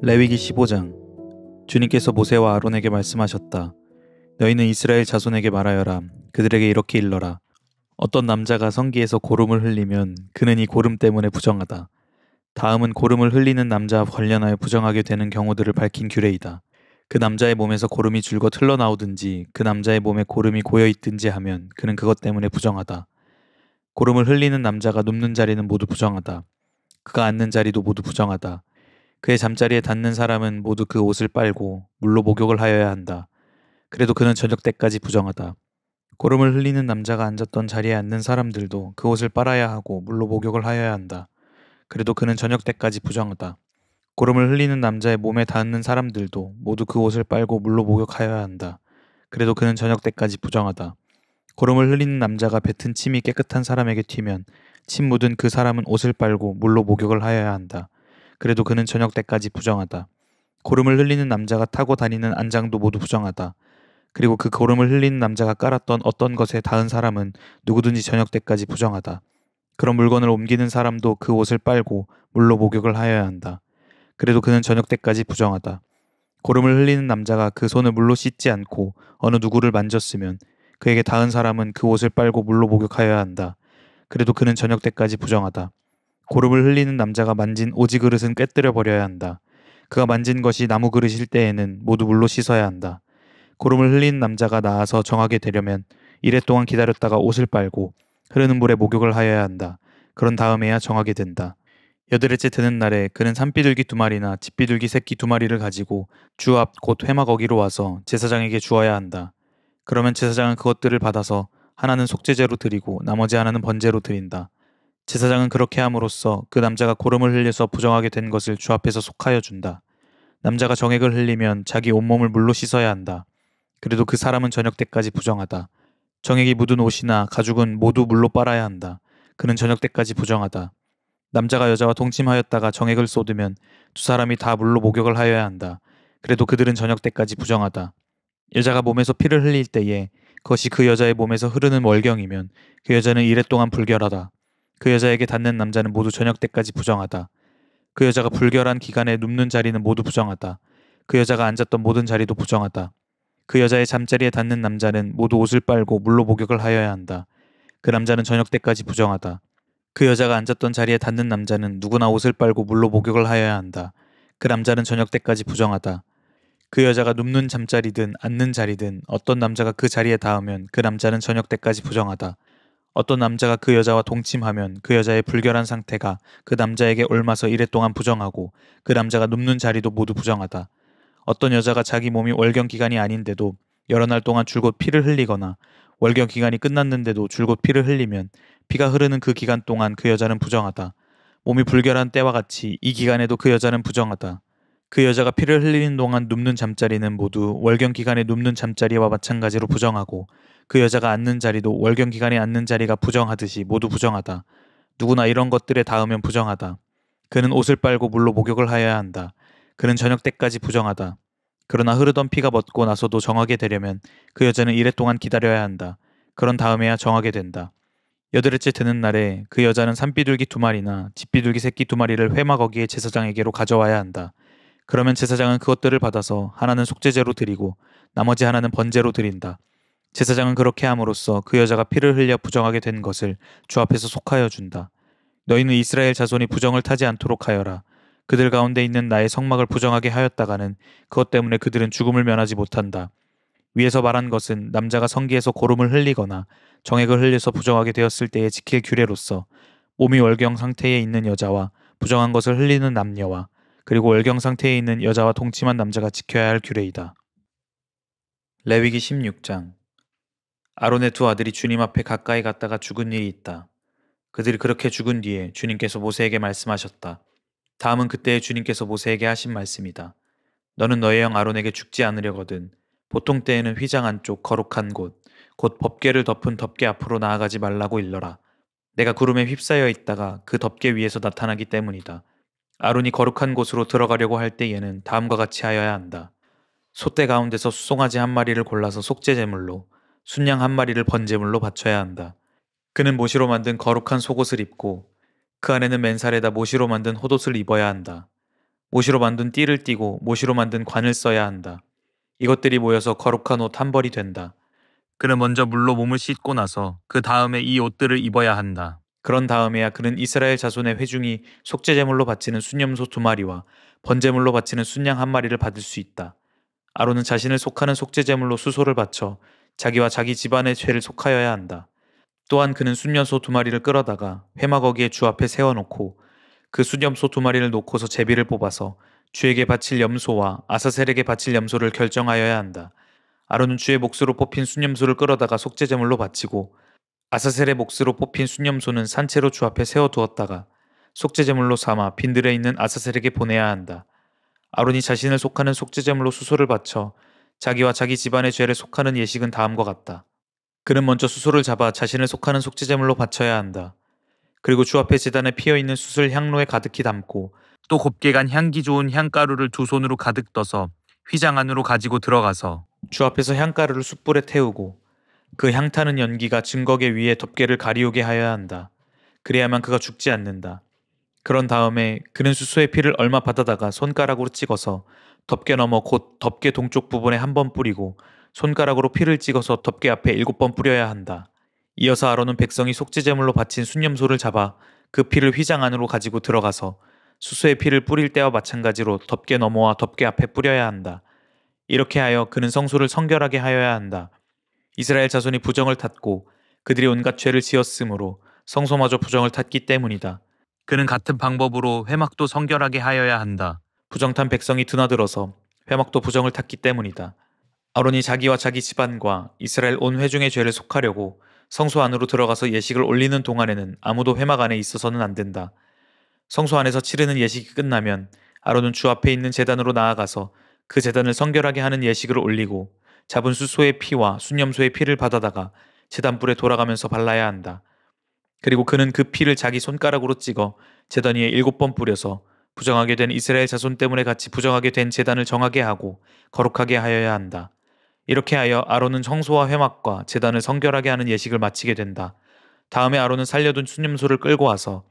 레위기 15장 주님께서 모세와 아론에게 말씀하셨다. 너희는 이스라엘 자손에게 말하여라. 그들에게 이렇게 일러라. 어떤 남자가 성기에서 고름을 흘리면 그는 이 고름 때문에 부정하다. 다음은 고름을 흘리는 남자와 관련하여 부정하게 되는 경우들을 밝힌 규례이다. 그 남자의 몸에서 고름이 줄곧 흘러나오든지 그 남자의 몸에 고름이 고여 있든지 하면 그는 그것 때문에 부정하다. 고름을 흘리는 남자가 눕는 자리는 모두 부정하다. 그가 앉는 자리도 모두 부정하다. 그의 잠자리에 닿는 사람은 모두 그 옷을 빨고 물로 목욕을 하여야 한다. 그래도 그는 저녁 때까지 부정하다. 고름을 흘리는 남자가 앉았던 자리에 앉는 사람들도 그 옷을 빨아야 하고 물로 목욕을 하여야 한다. 그래도 그는 저녁 때까지 부정하다. 고름을 흘리는 남자의 몸에 닿는 사람들도 모두 그 옷을 빨고 물로 목욕하여야 한다. 그래도 그는 저녁 때까지 부정하다. 고름을 흘리는 남자가 뱉은 침이 깨끗한 사람에게 튀면 침 묻은 그 사람은 옷을 빨고 물로 목욕을 하여야 한다. 그래도 그는 저녁 때까지 부정하다. 고름을 흘리는 남자가 타고 다니는 안장도 모두 부정하다. 그리고 그 고름을 흘리는 남자가 깔았던 어떤 것에 닿은 사람은 누구든지 저녁 때까지 부정하다. 그런 물건을 옮기는 사람도 그 옷을 빨고 물로 목욕을 하여야 한다. 그래도 그는 저녁 때까지 부정하다. 고름을 흘리는 남자가 그 손을 물로 씻지 않고 어느 누구를 만졌으면 그에게 닿은 사람은 그 옷을 빨고 물로 목욕하여야 한다. 그래도 그는 저녁 때까지 부정하다. 고름을 흘리는 남자가 만진 오지 그릇은 꿰뜨려 버려야 한다. 그가 만진 것이 나무 그릇일 때에는 모두 물로 씻어야 한다. 고름을 흘린 남자가 나아서 정하게 되려면 이래 동안 기다렸다가 옷을 빨고 흐르는 물에 목욕을 하여야 한다. 그런 다음에야 정하게 된다. 여드레째 드는 날에 그는 산비둘기 두 마리나 집비둘기 새끼 두 마리를 가지고 주 앞 곧 회막 어기로 와서 제사장에게 주어야 한다. 그러면 제사장은 그것들을 받아서 하나는 속죄제로 드리고 나머지 하나는 번제로 드린다. 제사장은 그렇게 함으로써 그 남자가 고름을 흘려서 부정하게 된 것을 주 앞에서 속하여 준다. 남자가 정액을 흘리면 자기 온몸을 물로 씻어야 한다. 그래도 그 사람은 저녁 때까지 부정하다. 정액이 묻은 옷이나 가죽은 모두 물로 빨아야 한다. 그는 저녁 때까지 부정하다. 남자가 여자와 동침하였다가 정액을 쏟으면 두 사람이 다 물로 목욕을 하여야 한다. 그래도 그들은 저녁 때까지 부정하다. 여자가 몸에서 피를 흘릴 때에 그것이 그 여자의 몸에서 흐르는 월경이면 그 여자는 이래 동안 불결하다. 그 여자에게 닿는 남자는 모두 저녁 때까지 부정하다. 그 여자가 불결한 기간에 눕는 자리는 모두 부정하다. 그 여자가 앉았던 모든 자리도 부정하다. 그 여자의 잠자리에 닿는 남자는 모두 옷을 빨고 물로 목욕을 하여야 한다. 그 남자는 저녁 때까지 부정하다. 그 여자가 앉았던 자리에 닿는 남자는 누구나 옷을 빨고 물로 목욕을 하여야 한다. 그 남자는 저녁 때까지 부정하다. 그 여자가 눕는 잠자리든 앉는 자리든 어떤 남자가 그 자리에 닿으면 그 남자는 저녁 때까지 부정하다. 어떤 남자가 그 여자와 동침하면 그 여자의 불결한 상태가 그 남자에게 옮아서 이랫동안 부정하고 그 남자가 눕는 자리도 모두 부정하다. 어떤 여자가 자기 몸이 월경 기간이 아닌데도 여러 날 동안 줄곧 피를 흘리거나 월경 기간이 끝났는데도 줄곧 피를 흘리면 피가 흐르는 그 기간 동안 그 여자는 부정하다. 몸이 불결한 때와 같이 이 기간에도 그 여자는 부정하다. 그 여자가 피를 흘리는 동안 눕는 잠자리는 모두 월경 기간에 눕는 잠자리와 마찬가지로 부정하고 그 여자가 앉는 자리도 월경 기간에 앉는 자리가 부정하듯이 모두 부정하다. 누구나 이런 것들에 닿으면 부정하다. 그는 옷을 빨고 물로 목욕을 하여야 한다. 그는 저녁 때까지 부정하다. 그러나 흐르던 피가 멎고 나서도 정하게 되려면 그 여자는 이랫동안 기다려야 한다. 그런 다음에야 정하게 된다. 여드레째 되는 날에 그 여자는 산비둘기 두 마리나 집비둘기 새끼 두 마리를 회마 거기에 제사장에게로 가져와야 한다. 그러면 제사장은 그것들을 받아서 하나는 속죄제로 드리고 나머지 하나는 번제로 드린다. 제사장은 그렇게 함으로써 그 여자가 피를 흘려 부정하게 된 것을 주 앞에서 속하여 준다. 너희는 이스라엘 자손이 부정을 타지 않도록 하여라. 그들 가운데 있는 나의 성막을 부정하게 하였다가는 그것 때문에 그들은 죽음을 면하지 못한다. 위에서 말한 것은 남자가 성기에서 고름을 흘리거나 정액을 흘려서 부정하게 되었을 때에 지킬 규례로서 몸이 월경 상태에 있는 여자와 부정한 것을 흘리는 남녀와 그리고 월경 상태에 있는 여자와 동침한 남자가 지켜야 할 규례이다. 레위기 16장 아론의 두 아들이 주님 앞에 가까이 갔다가 죽은 일이 있다. 그들이 그렇게 죽은 뒤에 주님께서 모세에게 말씀하셨다. 다음은 그때에 주님께서 모세에게 하신 말씀이다. 너는 너의 형 아론에게 죽지 않으려거든. 보통 때에는 휘장 안쪽 거룩한 곳, 곧 법계를 덮은 덮개 앞으로 나아가지 말라고 일러라. 내가 구름에 휩싸여 있다가 그 덮개 위에서 나타나기 때문이다. 아론이 거룩한 곳으로 들어가려고 할때에는 다음과 같이 하여야 한다. 소떼 가운데서 수송아지 한 마리를 골라서 속죄제물로 순양 한 마리를 번제물로 바쳐야 한다. 그는 모시로 만든 거룩한 속옷을 입고 그 안에는 맨살에다 모시로 만든 호옷을 입어야 한다. 모시로 만든 띠를 띠고 모시로 만든 관을 써야 한다. 이것들이 모여서 거룩한 옷 한 벌이 된다. 그는 먼저 물로 몸을 씻고 나서 그 다음에 이 옷들을 입어야 한다. 그런 다음에야 그는 이스라엘 자손의 회중이 속죄제물로 바치는 순염소 두 마리와 번제물로 바치는 순양 한 마리를 받을 수 있다. 아론은 자신을 속하는 속죄제물로 수소를 바쳐 자기와 자기 집안의 죄를 속하여야 한다. 또한 그는 순염소 두 마리를 끌어다가 회막 어기에 주 앞에 세워놓고 그 순염소 두 마리를 놓고서 제비를 뽑아서 주에게 바칠 염소와 아사셀에게 바칠 염소를 결정하여야 한다. 아론은 주의 몫으로 뽑힌 순염소를 끌어다가 속죄제물로 바치고 아사셀의 몫으로 뽑힌 순념소는 산채로 주 앞에 세워두었다가 속죄제물로 삼아 빈들에 있는 아사셀에게 보내야 한다. 아론이 자신을 속하는 속죄제물로 수소를 바쳐 자기와 자기 집안의 죄를 속하는 예식은 다음과 같다. 그는 먼저 수소를 잡아 자신을 속하는 속죄제물로 바쳐야 한다. 그리고 주 앞에 재단에 피어 있는 수술 향로에 가득히 담고 또 곱게 간 향기 좋은 향가루를 두 손으로 가득 떠서 휘장 안으로 가지고 들어가서 주 앞에서 향가루를 숯불에 태우고 그 향타는 연기가 증거계 위에 덮개를 가리우게 하여야 한다. 그래야만 그가 죽지 않는다. 그런 다음에 그는 수소의 피를 얼마 받아다가 손가락으로 찍어서 덮개 넘어 곧 덮개 동쪽 부분에 한 번 뿌리고 손가락으로 피를 찍어서 덮개 앞에 일곱 번 뿌려야 한다. 이어서 아론은 백성이 속죄제물로 바친 순념소를 잡아 그 피를 휘장 안으로 가지고 들어가서 수소의 피를 뿌릴 때와 마찬가지로 덮개 넘어와 덮개 앞에 뿌려야 한다. 이렇게 하여 그는 성소를 성결하게 하여야 한다. 이스라엘 자손이 부정을 탔고 그들이 온갖 죄를 지었으므로 성소마저 부정을 탔기 때문이다. 그는 같은 방법으로 회막도 성결하게 하여야 한다. 부정탄 백성이 드나들어서 회막도 부정을 탔기 때문이다. 아론이 자기와 자기 집안과 이스라엘 온 회중의 죄를 속하려고 성소 안으로 들어가서 예식을 올리는 동안에는 아무도 회막 안에 있어서는 안 된다. 성소 안에서 치르는 예식이 끝나면 아론은 주 앞에 있는 재단으로 나아가서 그 재단을 성결하게 하는 예식을 올리고 잡은 수소의 피와 순염소의 피를 받아다가 재단불에 돌아가면서 발라야 한다. 그리고 그는 그 피를 자기 손가락으로 찍어 재단 위에 일곱 번 뿌려서 부정하게 된 이스라엘 자손 때문에 같이 부정하게 된 재단을 정하게 하고 거룩하게 하여야 한다. 이렇게 하여 아론은 청소와 회막과 재단을 성결하게 하는 예식을 마치게 된다. 다음에 아론은 살려둔 순염소를 끌고 와서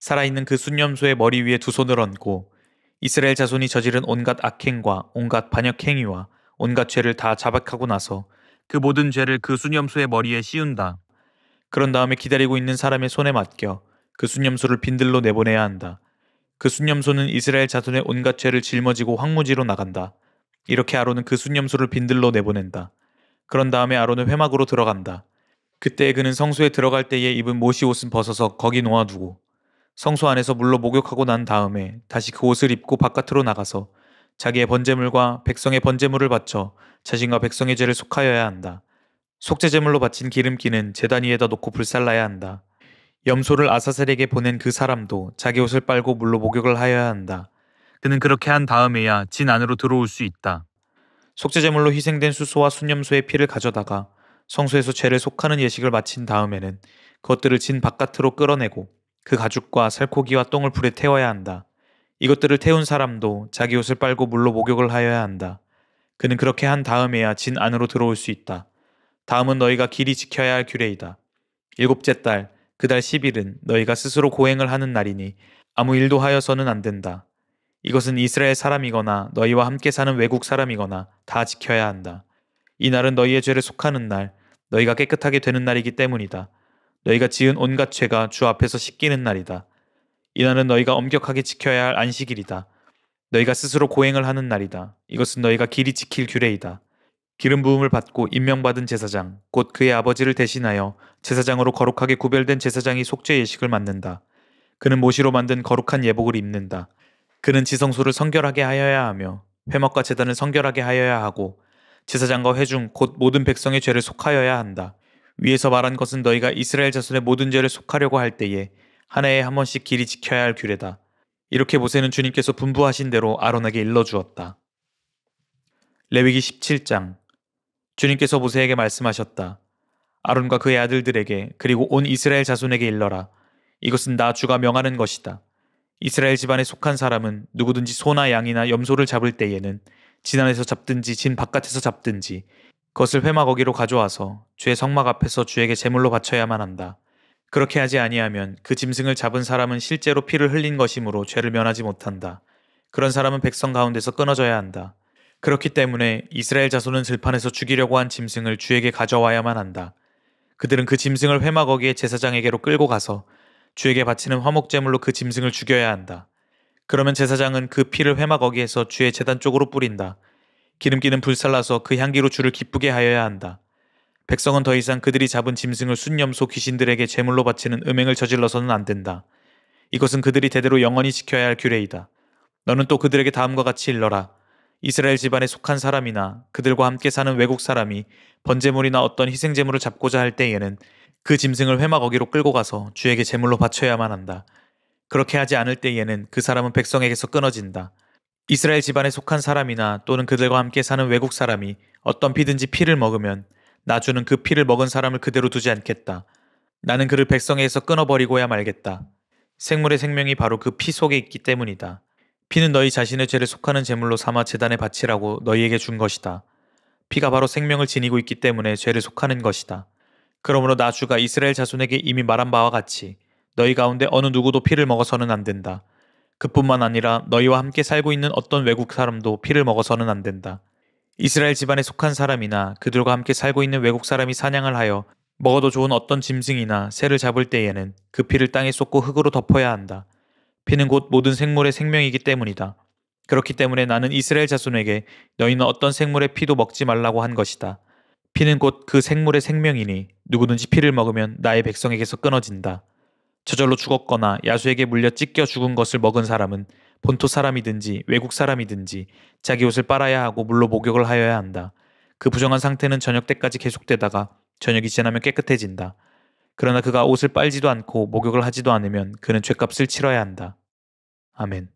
살아있는 그 순염소의 머리 위에 두 손을 얹고 이스라엘 자손이 저지른 온갖 악행과 온갖 반역 행위와 온갖 죄를 다자박하고 나서 그 모든 죄를 그 수념수의 머리에 씌운다. 그런 다음에 기다리고 있는 사람의 손에 맡겨 그 수념수를 빈들로 내보내야 한다. 그수념소는 이스라엘 자손의 온갖 죄를 짊어지고 황무지로 나간다. 이렇게 아론은 그수념소를 빈들로 내보낸다. 그런 다음에 아론은 회막으로 들어간다. 그때 그는 성소에 들어갈 때에 입은 모시 옷은 벗어서 거기 놓아두고 성소 안에서 물로 목욕하고 난 다음에 다시 그 옷을 입고 바깥으로 나가서 자기의 번제물과 백성의 번제물을 바쳐 자신과 백성의 죄를 속하여야 한다. 속죄제물로 바친 기름기는 재단 위에다 놓고 불살라야 한다. 염소를 아사셀에게 보낸 그 사람도 자기 옷을 빨고 물로 목욕을 하여야 한다. 그는 그렇게 한 다음에야 진 안으로 들어올 수 있다. 속죄제물로 희생된 수소와 순염소의 피를 가져다가 성소에서 죄를 속하는 예식을 마친 다음에는 그것들을 진 바깥으로 끌어내고 그 가죽과 살코기와 똥을 불에 태워야 한다. 이것들을 태운 사람도 자기 옷을 빨고 물로 목욕을 하여야 한다. 그는 그렇게 한 다음에야 진 안으로 들어올 수 있다. 다음은 너희가 길이 지켜야 할 규례이다. 일곱째 달, 그 달 10일은 너희가 스스로 고행을 하는 날이니 아무 일도 하여서는 안 된다. 이것은 이스라엘 사람이거나 너희와 함께 사는 외국 사람이거나 다 지켜야 한다. 이 날은 너희의 죄를 속하는 날, 너희가 깨끗하게 되는 날이기 때문이다. 너희가 지은 온갖 죄가 주 앞에서 씻기는 날이다. 이 날은 너희가 엄격하게 지켜야 할 안식일이다. 너희가 스스로 고행을 하는 날이다. 이것은 너희가 길이 지킬 규례이다. 기름 부음을 받고 임명받은 제사장, 곧 그의 아버지를 대신하여 제사장으로 거룩하게 구별된 제사장이 속죄 예식을 맡는다. 그는 모시로 만든 거룩한 예복을 입는다. 그는 지성소를 성결하게 하여야 하며 회막과 제단을 성결하게 하여야 하고 제사장과 회중 곧 모든 백성의 죄를 속하여야 한다. 위에서 말한 것은 너희가 이스라엘 자손의 모든 죄를 속하려고 할 때에 한 해에 한 번씩 길이 지켜야 할 규례다. 이렇게 모세는 주님께서 분부하신 대로 아론에게 일러주었다. 레위기 17장 주님께서 모세에게 말씀하셨다. 아론과 그의 아들들에게 그리고 온 이스라엘 자손에게 일러라. 이것은 나 주가 명하는 것이다. 이스라엘 집안에 속한 사람은 누구든지 소나 양이나 염소를 잡을 때에는 진 안에서 잡든지 진 바깥에서 잡든지 그것을 회막 거기로 가져와서 주의 성막 앞에서 주에게 제물로 바쳐야만 한다. 그렇게 하지 아니하면 그 짐승을 잡은 사람은 실제로 피를 흘린 것이므로 죄를 면하지 못한다. 그런 사람은 백성 가운데서 끊어져야 한다. 그렇기 때문에 이스라엘 자손은 들판에서 죽이려고 한 짐승을 주에게 가져와야만 한다. 그들은 그 짐승을 회막 어기에 제사장에게로 끌고 가서 주에게 바치는 화목제물로 그 짐승을 죽여야 한다. 그러면 제사장은 그 피를 회막 어기에서 주의 재단 쪽으로 뿌린다. 기름기는 불살라서 그 향기로 주를 기쁘게 하여야 한다. 백성은 더 이상 그들이 잡은 짐승을 순염소 귀신들에게 제물로 바치는 음행을 저질러서는 안 된다. 이것은 그들이 대대로 영원히 지켜야 할 규례이다. 너는 또 그들에게 다음과 같이 일러라. 이스라엘 집안에 속한 사람이나 그들과 함께 사는 외국 사람이 번제물이나 어떤 희생제물을 잡고자 할 때에는 그 짐승을 회막 어기로 끌고 가서 주에게 제물로 바쳐야만 한다. 그렇게 하지 않을 때에는 그 사람은 백성에게서 끊어진다. 이스라엘 집안에 속한 사람이나 또는 그들과 함께 사는 외국 사람이 어떤 피든지 피를 먹으면 나주는 그 피를 먹은 사람을 그대로 두지 않겠다. 나는 그를 백성에서 끊어버리고야 말겠다. 생물의 생명이 바로 그 피 속에 있기 때문이다. 피는 너희 자신의 죄를 속하는 제물로 삼아 재단에 바치라고 너희에게 준 것이다. 피가 바로 생명을 지니고 있기 때문에 죄를 속하는 것이다. 그러므로 나주가 이스라엘 자손에게 이미 말한 바와 같이 너희 가운데 어느 누구도 피를 먹어서는 안 된다. 그뿐만 아니라 너희와 함께 살고 있는 어떤 외국 사람도 피를 먹어서는 안 된다. 이스라엘 집안에 속한 사람이나 그들과 함께 살고 있는 외국 사람이 사냥을 하여 먹어도 좋은 어떤 짐승이나 새를 잡을 때에는 그 피를 땅에 쏟고 흙으로 덮어야 한다. 피는 곧 모든 생물의 생명이기 때문이다. 그렇기 때문에 나는 이스라엘 자손에게 너희는 어떤 생물의 피도 먹지 말라고 한 것이다. 피는 곧 그 생물의 생명이니 누구든지 피를 먹으면 나의 백성에게서 끊어진다. 저절로 죽었거나 야수에게 물려 찢겨 죽은 것을 먹은 사람은 본토 사람이든지 외국 사람이든지 자기 옷을 빨아야 하고 물로 목욕을 하여야 한다. 그 부정한 상태는 저녁 때까지 계속되다가 저녁이 지나면 깨끗해진다. 그러나 그가 옷을 빨지도 않고 목욕을 하지도 않으면 그는 죄값을 치러야 한다. 아멘.